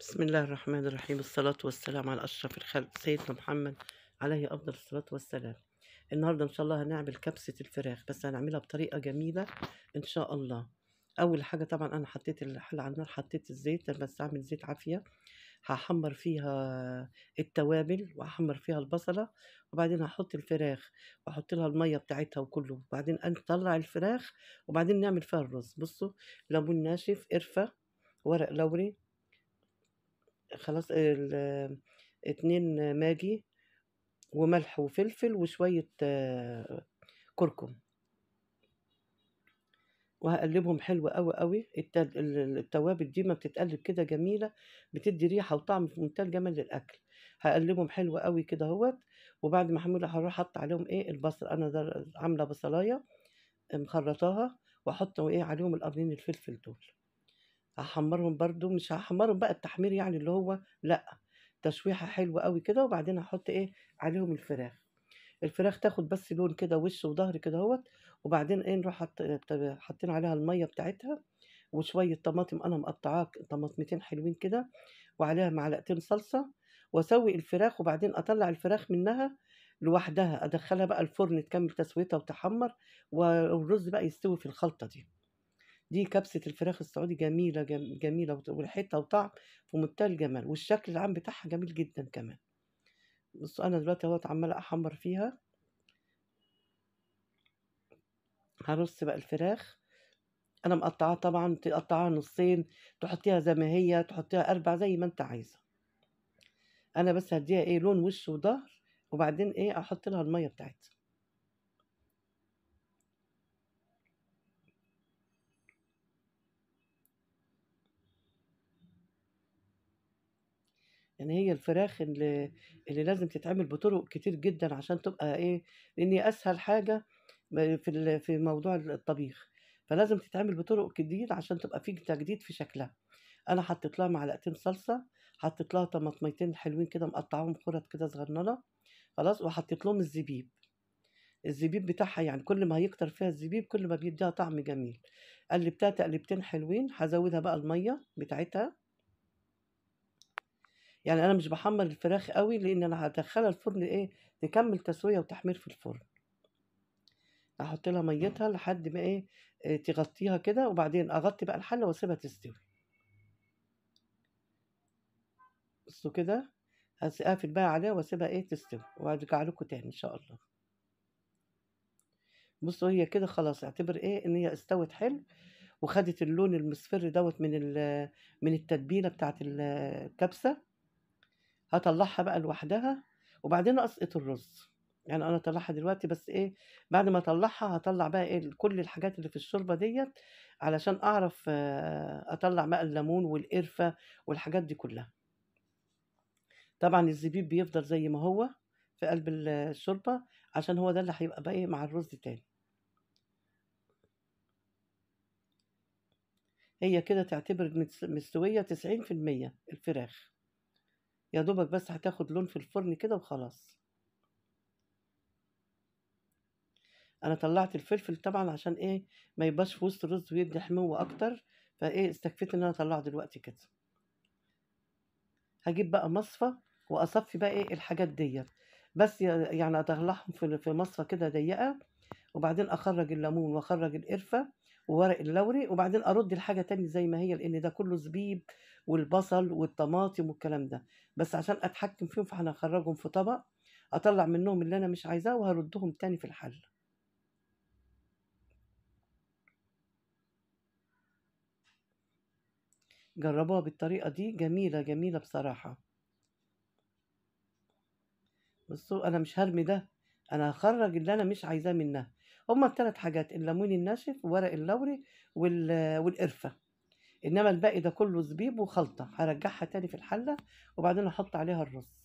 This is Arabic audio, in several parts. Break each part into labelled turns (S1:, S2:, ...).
S1: بسم الله الرحمن الرحيم الصلاة والسلام على أشرف الخلق سيدنا محمد عليه أفضل الصلاة والسلام النهاردة إن شاء الله هنعمل كبسة الفراخ بس هنعملها بطريقة جميلة إن شاء الله أول حاجة طبعا أنا حطيت الحل على النار حطيت الزيت بس أعمل زيت عافية هحمر فيها التوابل وأحمر فيها البصلة وبعدين هحط الفراخ وأحط لها المية بتاعتها وكله وبعدين أطلع الفراخ وبعدين نعمل فيها الرز بصوا ليمون ناشف قرفة ورق لوري خلاص اتنين ماجي وملح وفلفل وشوية كركم وهقلبهم حلو قوي قوي التوابل دي ما بتتقلب كده جميلة بتدي ريحة وطعم في منتهى الجمال للأكل هقلبهم حلو قوي كده هوت وبعد ما هعمل هروح احط عليهم ايه البصل انا عامله بصلايه مخرطاها واحط ايه عليهم القرنين الفلفل دول احمرهم برده مش هحمرهم بقى التحمير يعني اللي هو لأ، تشويحة حلوة أوي كده وبعدين هحط إيه، عليهم الفراخ، الفراخ تاخُد بس لون كده وِش وظهر كده اهوت وبعدين إيه نروح حاطّين عليها المَيّة بتاعتها وشوية طماطم أنا مقطّعاها طماطمتين حلوين كده وعليها معلقتين صلصة وأسوّي الفراخ وبعدين أطلّع الفراخ منّها لوحدها، أدخّلها بقى الفرن تكمّل تسويتها وتحمّر والرز بقى يستوي في الخلطة دي. دي كبسة الفراخ السعودي جميلة جميلة وريحتها وطعم في منتهى الجمال والشكل العام بتاعها جميل جدا كمان بصوا انا دلوقتي اهوت عمالة احمر فيها هرص بقى الفراخ انا مقطعاها طبعا تقطعها نصين تحطيها زي ما هي تحطيها اربع زي ما انت عايزه انا بس هديها ايه لون وش وظهر وبعدين ايه احط لها الميه بتاعتها يعني هي الفراخ اللي اللي لازم تتعمل بطرق كتير جدا عشان تبقى ايه لان هي اسهل حاجه في في موضوع الطبيخ فلازم تتعمل بطرق كتير عشان تبقى في تجديد في شكلها انا حطيت لها معلقتين صلصه حطيت لها طماطميتين حلوين كده مقطعاهم خرط كده صغننه خلاص وحطيت لهم الزبيب الزبيب بتاعها يعني كل ما هيكتر فيها الزبيب كل ما بيديها طعم جميل قلبتها تقلبتين حلوين هزودها بقى الميه بتاعتها يعني انا مش بحمر الفراخ قوي لان انا هدخلها الفرن ايه تكمل تسويه وتحمير في الفرن احط لها ميتها لحد ما ايه, آه، تغطيها كده وبعدين اغطي بقى الحله واسيبها تستوي بصوا كده هقفل بقى عليها واسيبها ايه تستوي وهرجع لكم تاني ان شاء الله بصوا هي كده خلاص اعتبر ايه ان هي استوت حلو وخدت اللون المصفر دوت من من التتبيله بتاعت الكبسه هطلعها بقى لوحدها وبعدين اسقط الرز يعني انا اطلعها دلوقتي بس ايه بعد ما اطلعها هطلع بقى ايه كل الحاجات اللي في الشوربه ديت علشان اعرف آه، اطلع بقى الليمون والقرفه والحاجات دي كلها طبعا الزبيب بيفضل زي ما هو في قلب الشوربه عشان هو ده اللي هيبقى باقي إيه، مع الرز تاني هي كده تعتبر مستويه 90% في المية الفراخ يا دوبك بس هتاخد لون في الفرن كده وخلاص انا طلعت الفلفل طبعا عشان ايه ما يبقاش في وسط الرز ويدي حموه اكتر فايه استكفيت ان انا اطلعه دلوقتي كده هجيب بقى مصفى واصفي بقى ايه الحاجات ديت بس يعني اطلعهم في مصفى كده ضيقه وبعدين اخرج الليمون واخرج القرفه وورق اللوري وبعدين ارد الحاجه تاني زي ما هي لان ده كله زبيب والبصل والطماطم والكلام ده بس عشان اتحكم فيهم فانا هخرجهم في طبق اطلع منهم اللي انا مش عايزاه وهردهم تاني في الحل جربوها بالطريقة دي جميلة جميلة بصراحة بصوا أنا مش هرمي ده أنا هخرج اللي أنا مش عايزاه منها هما الثلاث حاجات الليمون الناشف وورق اللوري والقرفة انما الباقي ده كله زبيب وخلطه هرجعها تاني في الحله وبعدين احط عليها الرز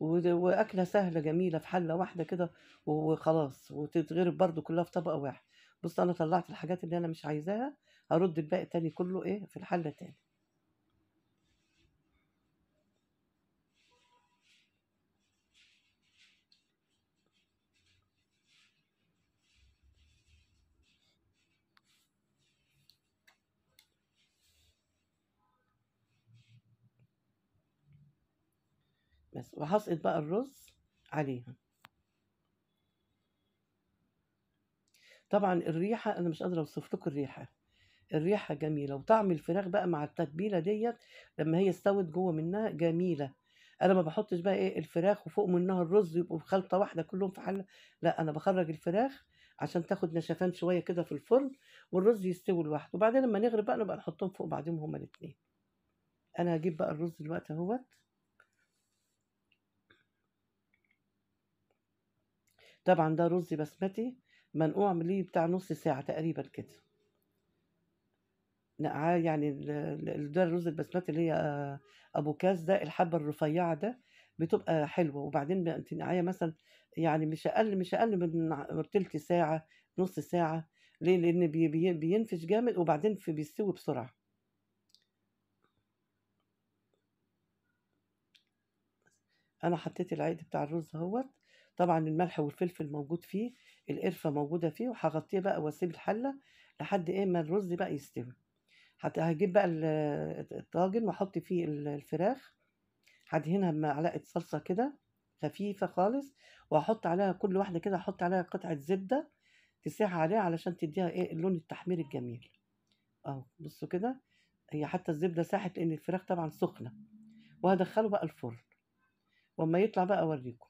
S1: واكله سهله جميله في حله واحده كده وخلاص وتتغرب برده كلها في طبق واحد بص انا طلعت الحاجات اللي انا مش عايزاها هرد الباقي تاني كله ايه في الحله تاني بس وهسقط بقى الرز عليها طبعا الريحة أنا مش قادرة أوصف لكم الريحة الريحة جميلة وطعم الفراخ بقى مع التتبيلة ديت لما هي استوت جوه منها جميلة أنا ما بحطش بقى إيه الفراخ وفوق منها الرز يبقوا خلطة واحدة كلهم في حلة لا أنا بخرج الفراخ عشان تاخد نشفان شوية كده في الفرن والرز يستوي لوحده وبعدين لما نغرب بقى نبقى نحطهم فوق بعضهم هما الاتنين أنا هجيب بقى الرز دلوقتي أهوت طبعا ده رز بسمتي منقوع ليه بتاع نص ساعة تقريبا كده نقعاه يعني ده الرز البسمتي اللي هي آه، ابو كاس ده الحبة الرفيعة ده بتبقى حلوه وبعدين تنقعيها مثلا يعني مش اقل مش اقل من تلت ساعه نص ساعه ليه لان بينفش جامد وبعدين في بيستوي بسرعه انا حطيت العيد بتاع الرز اهوت طبعا الملح والفلفل موجود فيه القرفة موجودة فيه وهغطيه بقى واسيب الحلة لحد ايه ما الرز بقى يستوي هجيب بقى الطاجن واحط فيه الفراخ هدهنها بمعلقة صلصة كده خفيفة خالص وهحط عليها كل واحدة كده هحط عليها قطعة زبدة تسيح عليها علشان تديها ايه اللون التحمير الجميل اهو بصوا كده هي حتى الزبدة ساحت لأن الفراخ طبعا سخنة وهدخله بقى الفرن واما يطلع بقى اوريكم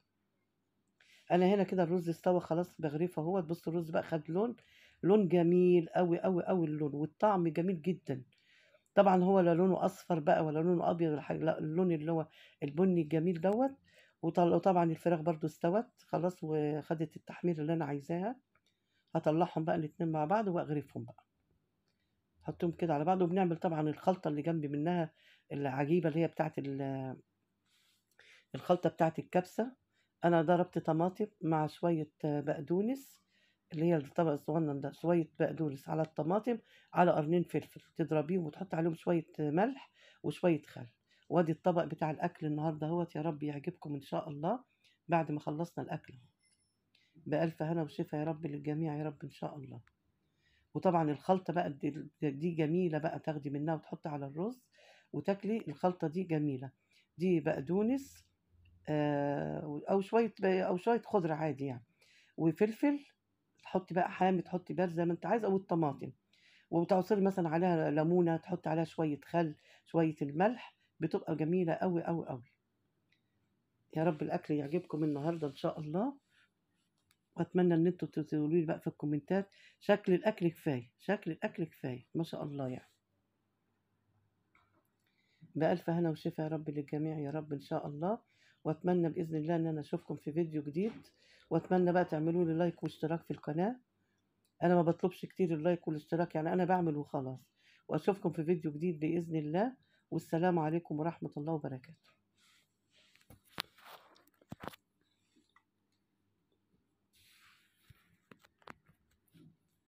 S1: انا هنا كده الرز استوى خلاص بغريفه اهوت بص الرز بقى خد لون لون جميل قوي قوي قوي اللون والطعم جميل جدا طبعا هو لا لونه اصفر بقى ولا لونه ابيض ولا حاجه لا اللون اللي هو البني الجميل دوت وطبعا الفراخ برضو استوت خلاص وخدت التحمير اللي انا عايزاها هطلعهم بقى الاتنين مع بعض واغرفهم بقى حطهم كده على بعض وبنعمل طبعا الخلطه اللي جنبي منها العجيبه اللي هي بتاعت الخلطه بتاعت الكبسه انا ضربت طماطم مع شويه بقدونس اللي هي الطبق الصغنن ده شويه بقدونس على الطماطم على قرنين فلفل تضربيهم وتحط عليهم شويه ملح وشويه خل وادي الطبق بتاع الاكل النهارده اهوت يا رب يعجبكم ان شاء الله بعد ما خلصنا الاكل بألف هنا وشفا يا رب للجميع يا رب إن شاء الله وطبعا الخلطة بقى دي جميلة بقى تاخدي منها وتحطي على الرز وتاكلي الخلطة دي جميلة دي بقدونس آه، او شويه او شويه خضره عادي يعني وفلفل تحطي بقى حامي تحطي بر زي ما انت عايزه او الطماطم وتعصري مثلا عليها ليمونه تحطي عليها شويه خل شويه الملح بتبقى جميله قوي قوي قوي يا رب الاكل يعجبكم النهارده ان شاء الله واتمنى ان انتم تقولوا لي بقى في الكومنتات شكل الاكل كفايه شكل الاكل كفايه ما شاء الله يعني بألف هنا وشفاء يا رب للجميع يا رب إن شاء الله واتمنى باذن الله ان انا اشوفكم في فيديو جديد واتمنى بقى تعملوا لي لايك واشتراك في القناه انا ما بطلبش كتير اللايك والاشتراك يعني انا بعمل وخلاص واشوفكم في فيديو جديد باذن الله والسلام عليكم ورحمه الله وبركاته